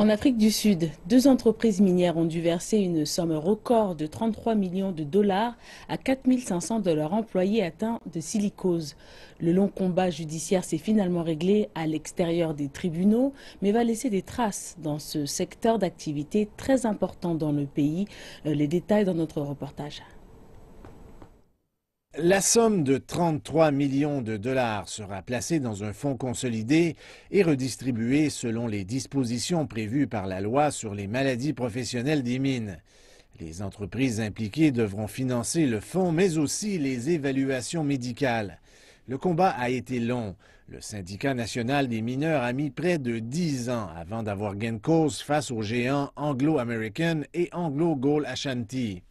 En Afrique du Sud, deux entreprises minières ont dû verser une somme record de 33 millions de dollars à 4500 de leurs employés atteints de silicose. Le long combat judiciaire s'est finalement réglé à l'extérieur des tribunaux, mais va laisser des traces dans ce secteur d'activité très important dans le pays. Euh, les détails dans notre reportage. La somme de 33 millions de dollars sera placée dans un fonds consolidé et redistribuée selon les dispositions prévues par la loi sur les maladies professionnelles des mines. Les entreprises impliquées devront financer le fonds, mais aussi les évaluations médicales. Le combat a été long. Le syndicat national des mineurs a mis près de 10 ans avant d'avoir gain de cause face aux géants Anglo-American et Anglo-Gold Ashanti.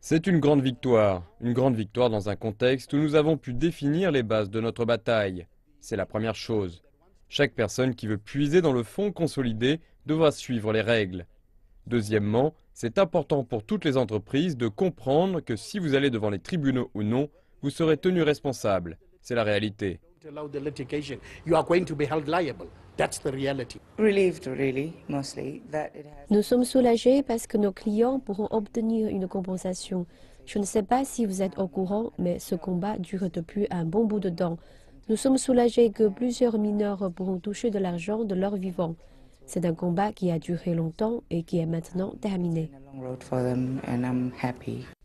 C'est une grande victoire, une grande victoire dans un contexte où nous avons pu définir les bases de notre bataille. C'est la première chose. Chaque personne qui veut puiser dans le fonds consolidé devra suivre les règles. Deuxièmement, c'est important pour toutes les entreprises de comprendre que si vous allez devant les tribunaux ou non, vous serez tenu responsable. C'est la réalité. Nous sommes soulagés parce que nos clients pourront obtenir une compensation. Je ne sais pas si vous êtes au courant, mais ce combat dure depuis un bon bout de temps. Nous sommes soulagés que plusieurs mineurs pourront toucher de l'argent de leur vivant. C'est un combat qui a duré longtemps et qui est maintenant terminé.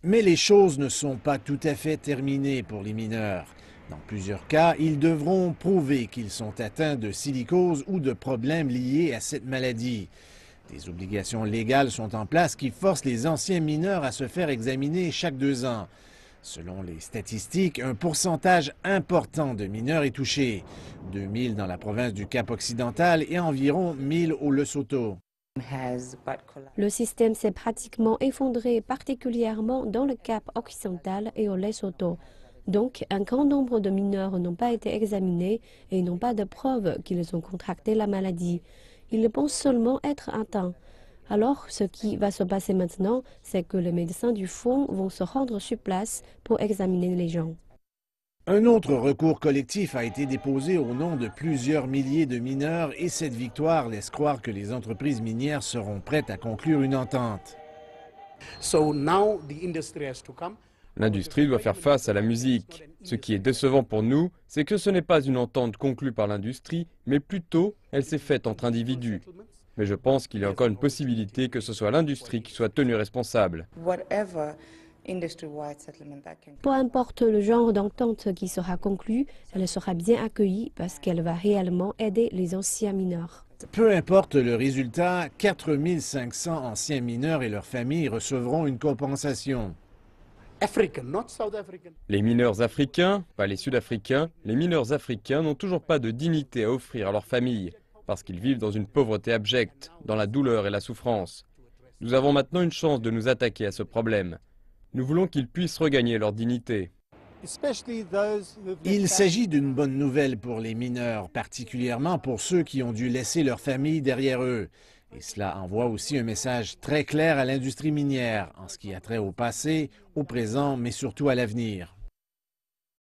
Mais les choses ne sont pas tout à fait terminées pour les mineurs. Dans plusieurs cas, ils devront prouver qu'ils sont atteints de silicose ou de problèmes liés à cette maladie. Des obligations légales sont en place qui forcent les anciens mineurs à se faire examiner chaque deux ans. Selon les statistiques, un pourcentage important de mineurs est touché. 2000 dans la province du Cap-Occidental et environ 1000 au Lesotho. Le système s'est pratiquement effondré, particulièrement dans le Cap occidental et au Lesotho. Donc, un grand nombre de mineurs n'ont pas été examinés et n'ont pas de preuves qu'ils ont contracté la maladie. Ils pensent seulement être atteints. Alors, ce qui va se passer maintenant, c'est que les médecins du fond vont se rendre sur place pour examiner les gens. Un autre recours collectif a été déposé au nom de plusieurs milliers de mineurs et cette victoire laisse croire que les entreprises minières seront prêtes à conclure une entente. to L'industrie doit faire face à la musique. Ce qui est décevant pour nous, c'est que ce n'est pas une entente conclue par l'industrie, mais plutôt elle s'est faite entre individus. Mais je pense qu'il y a encore une possibilité que ce soit l'industrie qui soit tenue responsable. Peu importe le genre d'entente qui sera conclue, elle sera bien accueillie parce qu'elle va réellement aider les anciens mineurs. Peu importe le résultat, 4500 anciens mineurs et leurs familles recevront une compensation. Les mineurs africains, pas les sud-africains, les mineurs africains n'ont toujours pas de dignité à offrir à leur famille, parce qu'ils vivent dans une pauvreté abjecte, dans la douleur et la souffrance. Nous avons maintenant une chance de nous attaquer à ce problème. Nous voulons qu'ils puissent regagner leur dignité. Il s'agit d'une bonne nouvelle pour les mineurs, particulièrement pour ceux qui ont dû laisser leur famille derrière eux. Et cela envoie aussi un message très clair à l'industrie minière en ce qui a trait au passé, au présent, mais surtout à l'avenir.